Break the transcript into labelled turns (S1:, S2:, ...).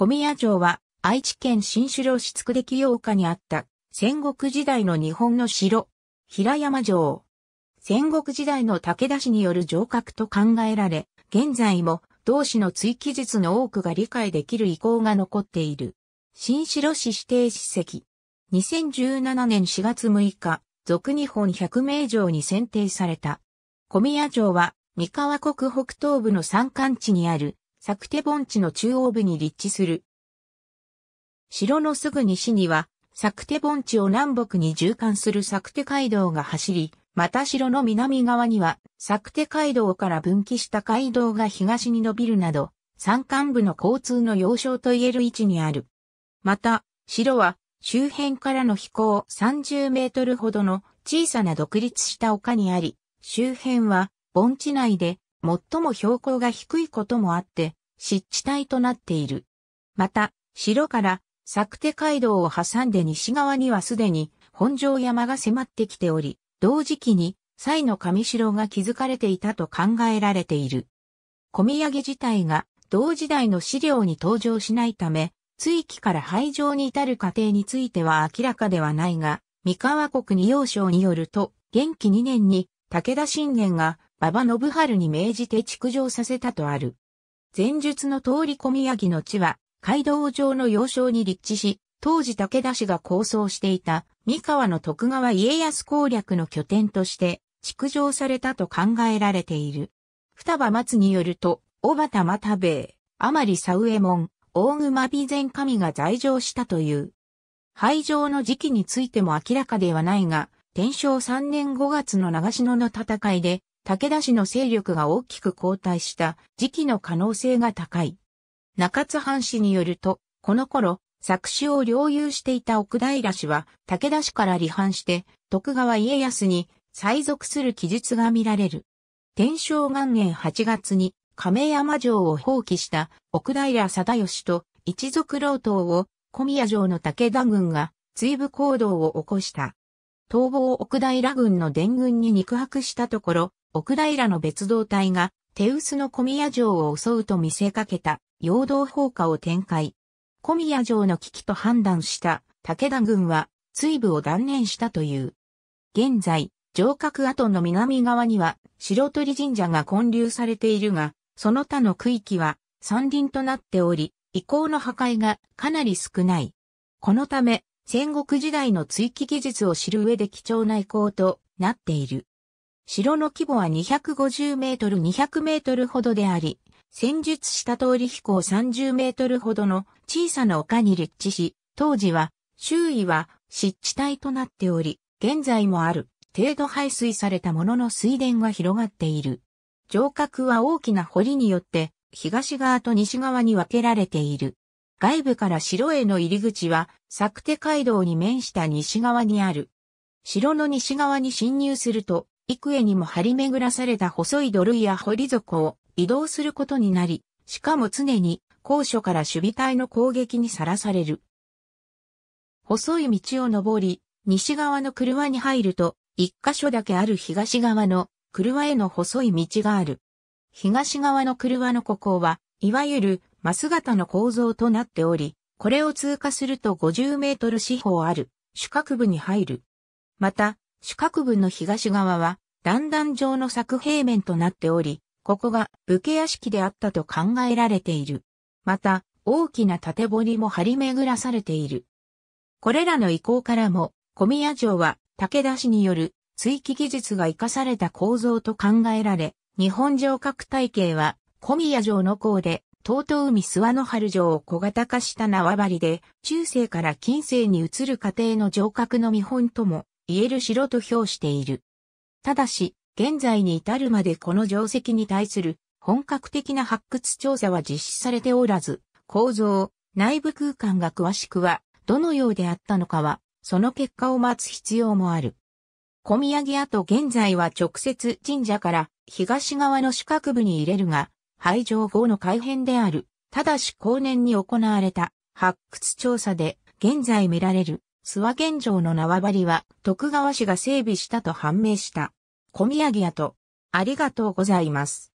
S1: 小宮城は愛知県新城市筑出洋下にあった戦国時代の日本の城、平山城。戦国時代の武田氏による城郭と考えられ、現在も同氏の追記術の多くが理解できる意向が残っている。新城市指定史跡。2017年4月6日、俗日本百名城に選定された。小宮城は、三河国北東部の山間地にある作手盆地の中央部に立地する。城のすぐ西には、作手盆地を南北に縦貫する作手街道が走り、また城の南側には、作手街道から分岐した街道が東に伸びるなど、山間部の交通の要衝といえる位置にある。また、城は、周辺からの飛行30メートルほどの小さな独立した丘にあり、周辺は、盆地内で最も標高が低いこともあって、湿地帯となっている。また、城から作手街道を挟んで西側にはすでに本城山が迫ってきており、同時期に西の上城が築かれていたと考えられている。小宮上げ自体が同時代の資料に登場しないため、追記から廃城に至る過程については明らかではないが、三河国二要省によると、元気2年に武田信玄が馬場信春に命じて築城させたとある。前述の通り込み城の地は、街道上の要衝に立地し、当時武田氏が構想していた三河の徳川家康攻略の拠点として築城されたと考えられている。双葉松によると、小畑又兵衛、甘利佐右衛門、大熊備前神が在城したという。廃城の時期についても明らかではないが、天正3年5月の長篠の戦いで、武田氏の勢力が大きく後退した時期の可能性が高い。中津藩氏によると、この頃、作詞を領有していた奥平氏は、武田氏から離反して、徳川家康に再属する記述が見られる。天正元年8月に、亀山城を放棄した奥平貞義と一族老党を小宮城の武田軍が追部行動を起こした。逃亡奥平軍の伝軍に肉薄したところ、奥平の別動隊が手薄の小宮城を襲うと見せかけた陽動砲火を展開。小宮城の危機と判断した武田軍は追部を断念したという。現在、城郭跡の南側には白鳥神社が建立されているが、その他の区域は山林となっており、遺構の破壊がかなり少ない。このため、戦国時代の追記技術を知る上で貴重な遺構となっている。城の規模は250メートル200メートルほどであり、戦術した通り飛行30メートルほどの小さな丘に立地し、当時は周囲は湿地帯となっており、現在もある程度排水されたものの水田は広がっている。城郭は大きな堀によって東側と西側に分けられている。外部から城への入り口は作手街道に面した西側にある。城の西側に侵入すると幾重にも張り巡らされた細い土塁や堀底を移動することになり、しかも常に高所から守備隊の攻撃にさらされる。細い道を登り、西側の車に入ると、一箇所だけある東側の車への細い道がある。東側の車のここは、いわゆるマス型の構造となっており、これを通過すると50メートル四方ある、主角部に入る。また、主角部の東側は、段々状の作平面となっており、ここが武家屋敷であったと考えられている。また、大きな縦堀も張り巡らされている。これらの遺構からも、小宮城は武田氏による追記技術が活かされた構造と考えられ、日本城郭体系は小宮城の項で、東東海諏訪の春城を小型化した縄張りで、中世から近世に移る過程の城郭の見本とも言える城と評している。ただし、現在に至るまでこの定石に対する本格的な発掘調査は実施されておらず、構造、内部空間が詳しくは、どのようであったのかは、その結果を待つ必要もある。小宮城跡現在は直接神社から東側の四角部に入れるが、廃城後の改変である、ただし後年に行われた発掘調査で現在見られる諏訪県城の縄張りは徳川氏が整備したと判明した。小宮城屋と、ありがとうございます。